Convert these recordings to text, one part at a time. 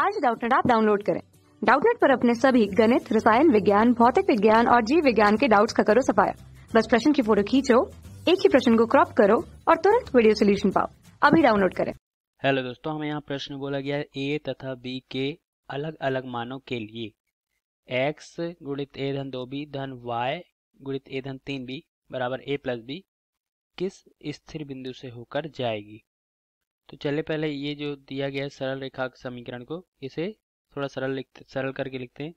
आज डाउटनेट आप डाउनलोड करें डाउटनेट पर अपने सभी गणित रसायन विज्ञान भौतिक विज्ञान और जीव विज्ञान के डाउट्स का करो सफाया बस प्रश्न की फोटो खींचो एक ही प्रश्न को क्रॉप करो और तुरंत वीडियो सोल्यूशन पाओ अभी डाउनलोड करें हेलो दोस्तों हमें यहाँ प्रश्न बोला गया ए तथा बी के अलग अलग मानों के लिए एक्स गुणित ए धन दो बी धन वाई गुणित ए धन तीन बी बराबर ए प्लस बी किस स्थिर बिंदु से होकर जाएगी तो चले पहले ये जो दिया गया है सरल रेखा के समीकरण को इसे थोड़ा सरल लिखते सरल करके लिखते हैं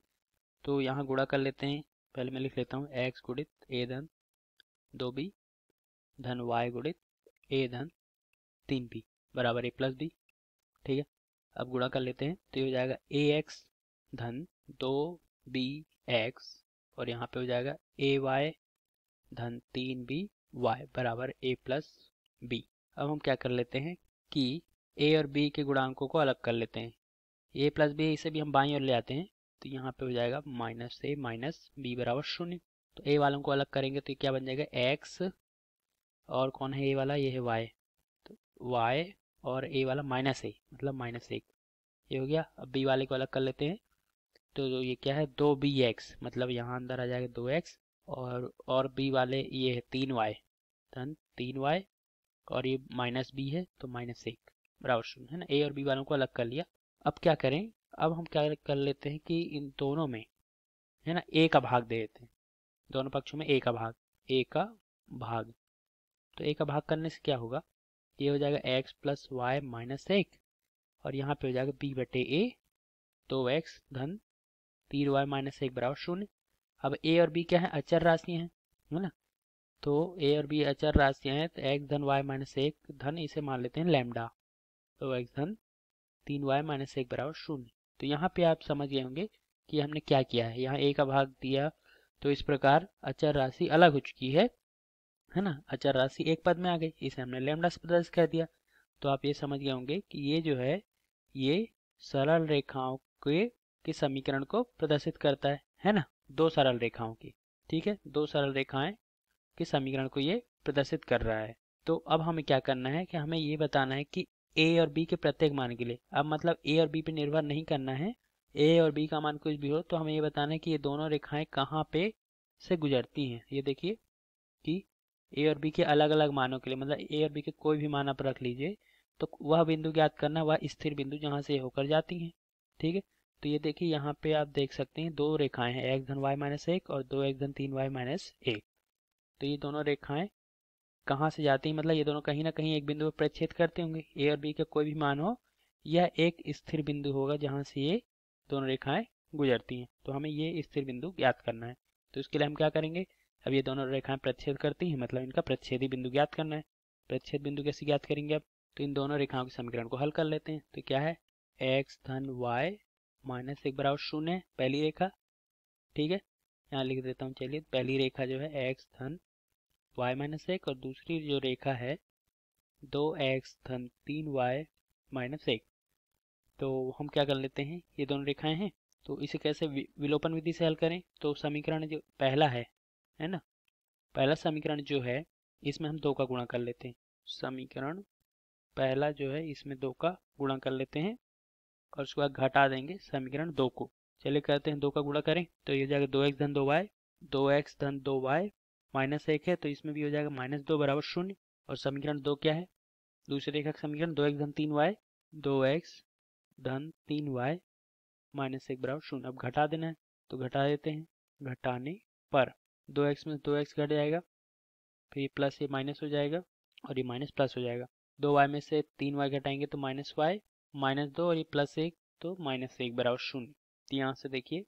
तो यहाँ गुड़ा कर लेते हैं पहले मैं लिख लेता हूँ एक्स गुड़ित ए धन दो बी धन वाई गुड़ित ए धन तीन बी बराबर ए प्लस बी ठीक है अब गुड़ा कर लेते हैं तो ये हो जाएगा ए एक्स धन दो बी एक्स और यहाँ पे हो जाएगा ए वाई धन तीन बी वाई बराबर ए प्लस बी अब हम क्या कर लेते हैं कि ए और बी के गुणांकों को अलग कर लेते हैं ए प्लस बी इसे भी हम बाई और ले आते हैं तो यहाँ पे हो जाएगा माइनस ए माइनस बी बराबर शून्य तो ए वालों को अलग करेंगे तो क्या बन जाएगा एक्स और कौन है ए वाला ये है वाई तो वाई और ए वाला माइनस ए मतलब माइनस एक ये हो गया अब बी वाले को अलग कर लेते हैं तो ये क्या है दो बी एक्स मतलब यहाँ अंदर आ जाएगा दो एक्स और और बी वाले ये है तीन वाई धन तीन वाई और ये माइनस बी है तो माइनस एक बराबर शून्य है ना ए और बी वालों को अलग कर लिया अब क्या करें अब हम क्या कर लेते हैं कि इन दोनों में है ना ए का भाग दे देते हैं दोनों पक्षों में ए का भाग ए का भाग तो ए का भाग करने से क्या होगा ये हो जाएगा एक्स प्लस वाई माइनस एक और यहाँ पे हो जाएगा बी बटे ए दो एक्स धन तीन वाई माइनस एक बराबर शून्य अब ए और बी क्या है अचर राशि है ना तो ए और बी अचर राशियां हैं तो एक्स धन वाई माइनस एक धन इसे मान लेते हैं लैमडा तो एक्स धन तीन वाई माइनस एक बराबर शून्य तो यहाँ पे आप समझ गए होंगे कि हमने क्या किया है यहाँ ए का भाग दिया तो इस प्रकार अचर राशि अलग हो चुकी है है ना अचर राशि एक पद में आ गई इसे हमने लेमडा से प्रदर्शित कर दिया तो आप ये समझ गए होंगे कि ये जो है ये सरल रेखाओं के के समीकरण को प्रदर्शित करता है है ना दो सरल रेखाओं की ठीक है दो सरल रेखाएं के समीकरण को ये प्रदर्शित कर रहा है तो अब हमें क्या करना है कि हमें ये बताना है कि ए और बी के प्रत्येक मान के लिए अब मतलब ए और बी पे निर्भर नहीं करना है ए और बी का मान कुछ भी हो तो हमें ये बताना है कि ये दोनों रेखाएं कहाँ पे से गुजरती हैं ये देखिए कि ए और बी के अलग अलग मानों के लिए मतलब ए और बी के कोई भी मान आप रख लीजिए तो वह बिंदु ज्ञात करना वह स्थिर बिंदु जहाँ से होकर जाती हैं ठीक है तो ये देखिए यहाँ पे आप देख सकते हैं दो रेखाएं हैं एक धन वाई माइनस एक और दो एक धन तीन वाई माइनस एक तो ये दोनों रेखाएं कहाँ से जाती हैं मतलब ये दोनों कहीं ना कहीं एक बिंदु पर प्रच्छेद करते होंगे ए और बी का कोई भी मान हो यह एक स्थिर बिंदु होगा जहाँ से ये दोनों रेखाएं गुजरती हैं तो हमें ये स्थिर बिंदु ज्ञात करना है तो इसके लिए हम क्या करेंगे अब ये दोनों रेखाएं प्रच्छेद करती हैं मतलब इनका प्रच्छेदी बिंदु ज्ञात करना है प्रच्छेद बिंदु कैसे ज्ञात करेंगे अब तो इन दोनों रेखाओं के समीकरण को हल कर लेते हैं तो क्या है एक्स धन वाई माइनस एक बराबर शून्य पहली रेखा ठीक है यहाँ लिख देता हूँ चलिए पहली रेखा जो है एक्स धन वाई माइनस एक और दूसरी जो रेखा है दो एक्स धन तीन वाई माइनस एक तो हम क्या कर लेते हैं ये दोनों रेखाएं हैं तो इसे कैसे विलोपन विधि से हल करें तो समीकरण जो पहला है है ना पहला समीकरण जो है इसमें हम दो का गुणा कर लेते हैं समीकरण पहला जो है इसमें दो का गुणा कर लेते हैं और उसके बाद घटा देंगे समीकरण दो को चलिए कहते हैं दो का गुणा करें तो ये जाएगा दो एक्स धन दो वाई दो एक्स धन दो वाई माइनस एक है तो इसमें भी हो जाएगा माइनस दो बराबर शून्य और समीकरण दो क्या है दूसरे रेखा का समीकरण दो एक्स धन तीन वाई दो एक्स धन तीन वाई माइनस एक बराबर शून्य अब घटा देना है तो घटा देते हैं घटाने पर दो एक्स में दो एक्स घट जाएगा फिर ये प्लस ये माइनस हो जाएगा और ये माइनस प्लस हो जाएगा दो वाई में से तीन वाई घटाएंगे तो माइनस वाई माइनस दो और ये प्लस एक तो माइनस एक बराबर शून्य तो यहाँ से देखिए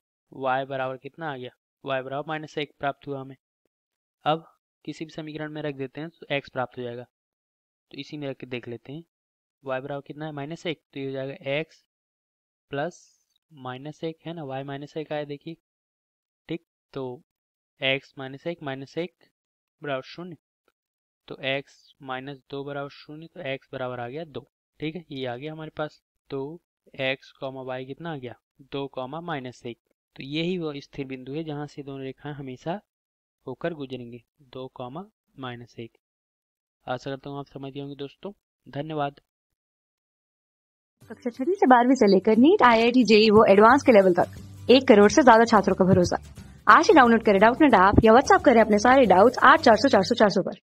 वाई बराबर कितना आ गया वाई बराबर माइनस एक प्राप्त हुआ हमें अब किसी भी समीकरण में रख देते हैं तो एक्स प्राप्त हो जाएगा तो इसी में रख के देख लेते हैं वाई बराबर कितना है माइनस एक तो ये हो जाएगा एक्स प्लस माइनस एक है ना वाई माइनस एक आया देखिए ठीक तो एक्स माइनस एक माइनस एक बराबर शून्य तो एक्स माइनस दो बराबर शून्य तो एक्स बराबर आ गया दो ठीक है ये आ गया हमारे पास तो एक्स कॉमा वाई कितना आ गया दो कॉमा माइनस एक तो यही वो स्थिर बिंदु है जहाँ से दोनों रेखाएं हमेशा होकर गुजरेंगे दो कॉमा माइनस एक आशा करता हूँ आप समझ गए होंगे दोस्तों धन्यवाद कक्षा छठी से बारहवीं से लेकर NEET I I T JEE वो एडवांस के लेवल तक एक करोड़ से ज्यादा छात्रों का भरोसा आज ही डाउनलोड करें डाउट नेट ऐप या व्हाट्सएप करें अपने सारे डाउट्स आठ चार सौ चार सौ चार सौ पर